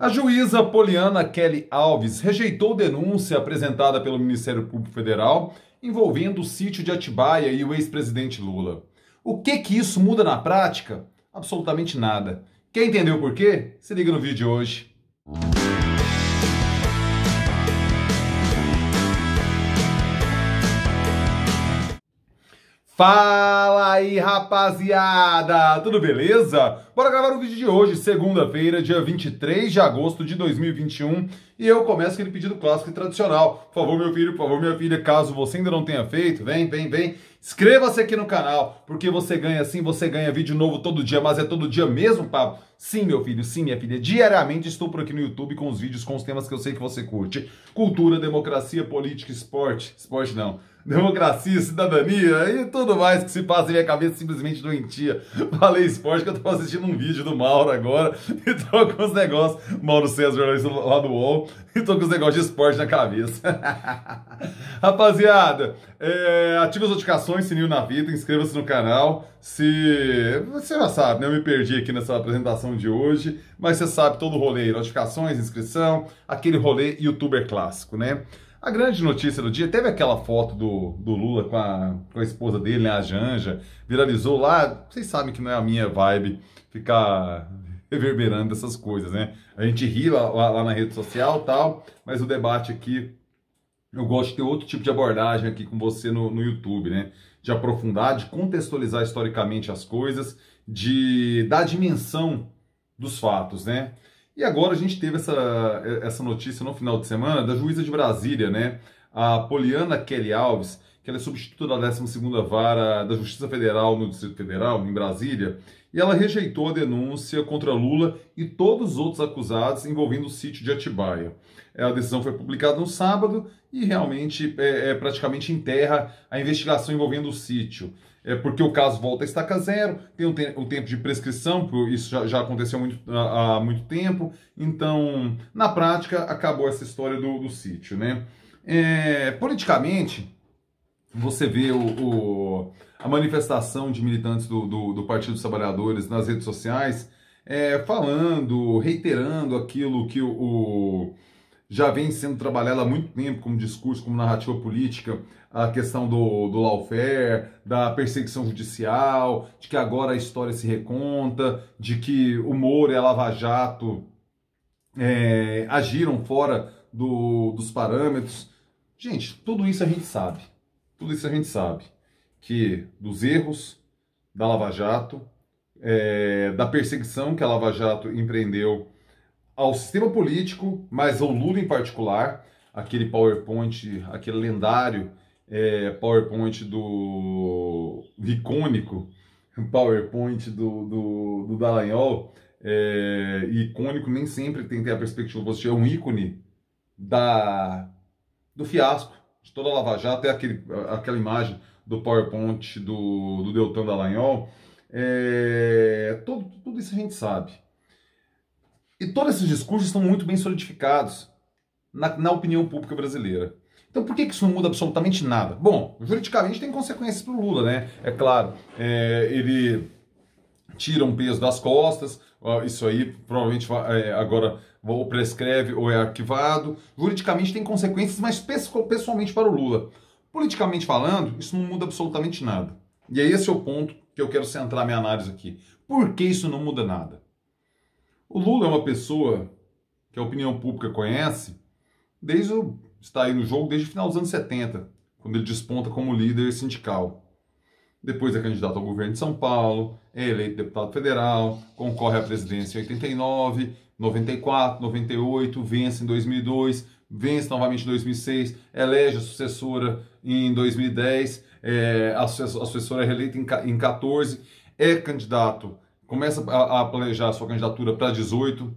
A juíza Poliana Kelly Alves rejeitou denúncia apresentada pelo Ministério Público Federal envolvendo o sítio de Atibaia e o ex-presidente Lula. O que que isso muda na prática? Absolutamente nada. Quer entender o porquê? Se liga no vídeo de hoje. Fala aí, rapaziada! Tudo beleza? Bora gravar o vídeo de hoje, segunda-feira, dia 23 de agosto de 2021. E eu começo aquele pedido clássico e tradicional. Por favor, meu filho, por favor, minha filha, caso você ainda não tenha feito, vem, vem, vem. Inscreva-se aqui no canal, porque você ganha sim, você ganha vídeo novo todo dia, mas é todo dia mesmo, Pablo? Sim, meu filho, sim, minha filha. Diariamente estou por aqui no YouTube com os vídeos, com os temas que eu sei que você curte: cultura, democracia, política, esporte. Esporte não. Democracia, cidadania e tudo mais que se passa em minha cabeça simplesmente doentia. Falei esporte que eu tô assistindo um vídeo do Mauro agora e tô com os negócios. Mauro César, lá do UOL e tô com os negócios de esporte na cabeça. Rapaziada, é, ative as notificações, sininho na vida, inscreva-se no canal. Se. Você já sabe, né? Eu me perdi aqui nessa apresentação de hoje, mas você sabe todo o rolê: notificações, inscrição, aquele rolê youtuber clássico, né? A grande notícia do dia, teve aquela foto do, do Lula com a, com a esposa dele, né, a Janja, viralizou lá. Vocês sabem que não é a minha vibe ficar reverberando essas coisas, né? A gente ri lá, lá, lá na rede social tal, mas o debate aqui, eu gosto de ter outro tipo de abordagem aqui com você no, no YouTube, né? De aprofundar, de contextualizar historicamente as coisas, de dar dimensão dos fatos, né? E agora a gente teve essa, essa notícia no final de semana da juíza de Brasília, né? A Poliana Kelly Alves, que ela é substituta da 12ª Vara da Justiça Federal no Distrito Federal, em Brasília, e ela rejeitou a denúncia contra Lula e todos os outros acusados envolvendo o sítio de Atibaia. É, a decisão foi publicada no sábado e realmente é, é praticamente enterra a investigação envolvendo o sítio. É porque o caso volta a estaca zero, tem um te tempo de prescrição, porque isso já, já aconteceu muito, há, há, muito tempo. Então, na prática, acabou essa história do, do sítio. Né? É, politicamente, você vê o, o, a manifestação de militantes do, do, do, Partido dos Trabalhadores nas redes sociais é, falando, reiterando aquilo que o, o já vem sendo trabalhado há muito tempo como discurso, como narrativa política, a questão do, do lawfare, da perseguição judicial, de que agora a história se reconta, de que o Moro e a Lava Jato é, agiram fora do, dos parâmetros. Gente, tudo isso a gente sabe. Tudo isso a gente sabe. Que dos erros da Lava Jato, é, da perseguição que a Lava Jato empreendeu ao sistema político, mas ao Lula em particular, aquele PowerPoint, aquele lendário é, PowerPoint do icônico PowerPoint do, do, do Dallagnol, é, icônico nem sempre tem que ter a perspectiva positiva, é um ícone da, do fiasco de toda a Lava Jato, é aquele, aquela imagem do PowerPoint do, do Deltan Dallagnol, é, tudo isso a gente sabe. E todos esses discursos estão muito bem solidificados na, na opinião pública brasileira. Então por que, que isso não muda absolutamente nada? Bom, juridicamente tem consequências para o Lula, né? É claro, é, ele tira um peso das costas, isso aí provavelmente é, agora ou prescreve ou é arquivado. Juridicamente tem consequências, mas pessoalmente para o Lula. Politicamente falando, isso não muda absolutamente nada. E é esse o ponto que eu quero centrar minha análise aqui. Por que isso não muda nada? O Lula é uma pessoa que a opinião pública conhece desde o, está aí no jogo desde o final dos anos 70, quando ele desponta como líder sindical depois é candidato ao governo de São Paulo, é eleito deputado federal, concorre à presidência em 89, 94, 98, vence em 2002, vence novamente em 2006, elege a sucessora em 2010, é, a, sucessora é reeleita em, em 14, é candidato, começa a, a planejar sua candidatura para 18,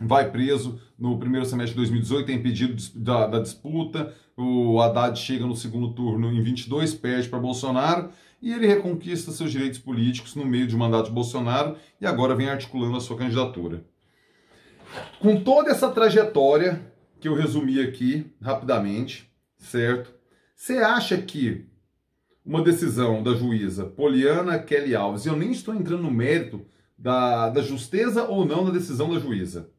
vai preso no primeiro semestre de 2018, tem é impedido da, da disputa, o Haddad chega no segundo turno em 22, perde para Bolsonaro, e ele reconquista seus direitos políticos no meio de um mandato de Bolsonaro e agora vem articulando a sua candidatura. Com toda essa trajetória que eu resumi aqui rapidamente, certo? Você acha que uma decisão da juíza Poliana Kelly Alves, e eu nem estou entrando no mérito da, da justeza ou não da decisão da juíza,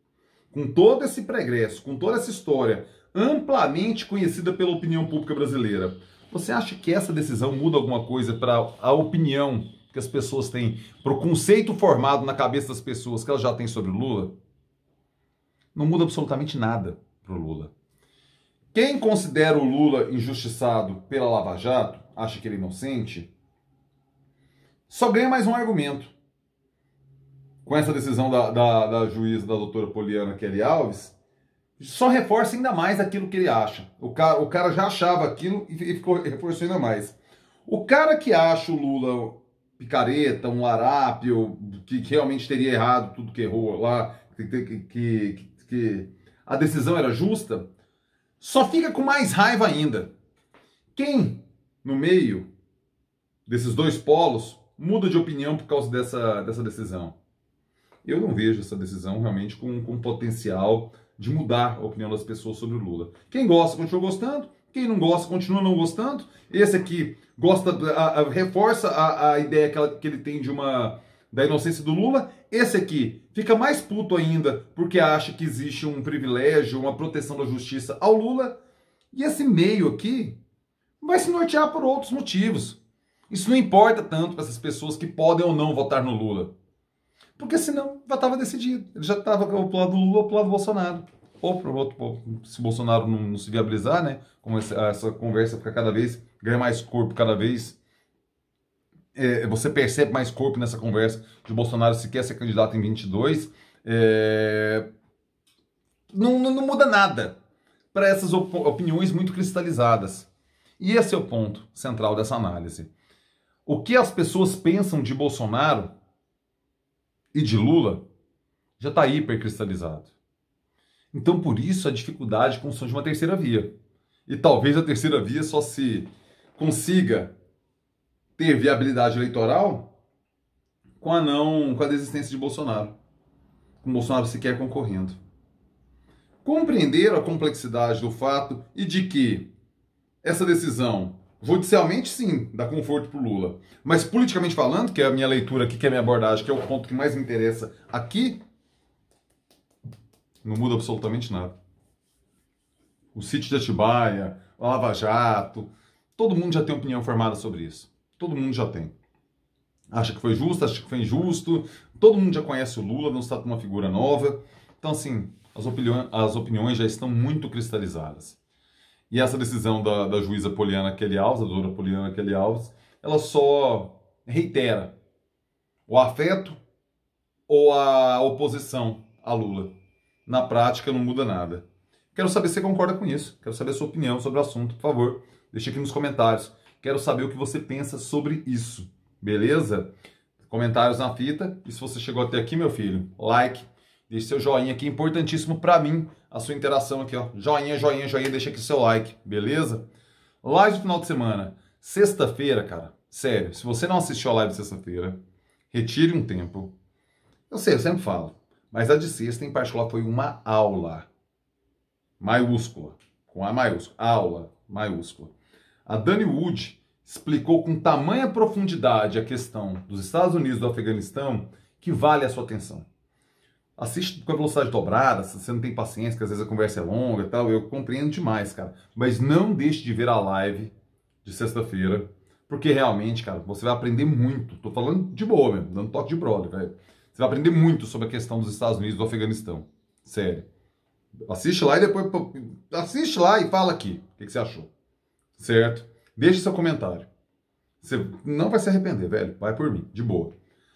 com todo esse pregresso, com toda essa história, amplamente conhecida pela opinião pública brasileira. Você acha que essa decisão muda alguma coisa para a opinião que as pessoas têm, para o conceito formado na cabeça das pessoas que elas já têm sobre o Lula? Não muda absolutamente nada para o Lula. Quem considera o Lula injustiçado pela Lava Jato, acha que ele é inocente, só ganha mais um argumento. Com essa decisão da, da, da juíza, da doutora Poliana Kelly Alves, só reforça ainda mais aquilo que ele acha. O cara, o cara já achava aquilo e, ficou, reforçou ainda mais. O cara que acha o Lula picareta, um larápio, que, que realmente teria errado tudo que errou lá, que, que, que a decisão era justa, só fica com mais raiva ainda. Quem, no meio desses dois polos, muda de opinião por causa dessa, dessa decisão? Eu não vejo essa decisão realmente com, com potencial de mudar a opinião das pessoas sobre o Lula. Quem gosta, continua gostando. Quem não gosta, continua não gostando. Esse aqui gosta, a, a, reforça a, a ideia que, ela, que ele tem de uma da inocência do Lula. Esse aqui fica mais puto ainda porque acha que existe um privilégio, uma proteção da justiça ao Lula. E esse meio aqui vai se nortear por outros motivos. Isso não importa tanto para essas pessoas que podem ou não votar no Lula. Porque senão já estava decidido. Ele já estava ou lado do Lula ou lado do Bolsonaro. Ou para o outro, se o Bolsonaro não, não se viabilizar, né? Como essa, essa, conversa fica cada vez, ganha mais corpo cada vez. É, você percebe mais corpo nessa conversa de o Bolsonaro se quer ser candidato em 22. É, não, não, não muda nada para essas op opiniões muito cristalizadas. E esse é o ponto central dessa análise. O que as pessoas pensam de Bolsonaro e de Lula já está hipercristalizado. Então, por isso, a dificuldade de construção de uma terceira via. E talvez a terceira via só se consiga ter viabilidade eleitoral com a não, com a desistência de Bolsonaro, com Bolsonaro sequer concorrendo. Compreender a complexidade do fato e de que essa decisão Judicialmente, sim, dá conforto para o Lula. Mas politicamente falando, que é a minha leitura aqui, que é a minha abordagem, que é o ponto que mais me interessa aqui, não muda absolutamente nada. O sítio de Atibaia, a Lava Jato, todo mundo já tem opinião formada sobre isso. Todo mundo já tem. Acha que foi justo, acha que foi injusto. Todo mundo já conhece o Lula, não está com uma figura nova. Então, assim, as, opiniões, as opiniões já estão muito cristalizadas. E essa decisão da, da juíza Poliana Kelly Alves, a doutora Poliana Kelly Alves, ela só reitera o afeto ou a oposição a Lula. Na prática não muda nada. Quero saber se você concorda com isso. Quero saber a sua opinião sobre o assunto, por favor. Deixe aqui nos comentários. Quero saber o que você pensa sobre isso. Beleza? Comentários na fita. E se você chegou até aqui, meu filho, like, deixe seu joinha aqui, importantíssimo para mim a sua interação aqui, ó. Joinha, joinha, joinha, deixa aqui seu like, beleza? Live do final de semana. Sexta-feira, cara, sério, se você não assistiu a live sexta-feira, retire um tempo. Eu sei, eu sempre falo, mas a de sexta em particular foi uma aula. Maiúscula, com A maiúscula, aula maiúscula. A Dani Wood explicou com tamanha profundidade a questão dos Estados Unidos do Afeganistão que vale a sua atenção assiste com a velocidade dobrada, se você não tem paciência, que às vezes a conversa é longa e tal, eu compreendo demais, cara. Mas não deixe de ver a live de sexta-feira, porque realmente, cara, você vai aprender muito. Tô falando de boa mesmo, dando toque de brother, velho. Você vai aprender muito sobre a questão dos Estados Unidos e do Afeganistão. Sério. Assiste lá e depois. Assiste lá e fala aqui o que, que você achou. Certo? Deixe seu comentário. Você não vai se arrepender, velho. Vai por mim, de boa.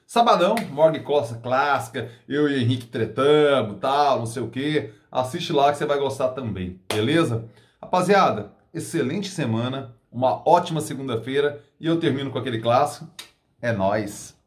Sabadão, Morgan Costa clássica, eu e Henrique tretamos, tal, não sei o quê. Assiste lá que você vai gostar também, beleza? Rapaziada, excelente semana, uma ótima segunda-feira e eu termino com aquele clássico. É nós.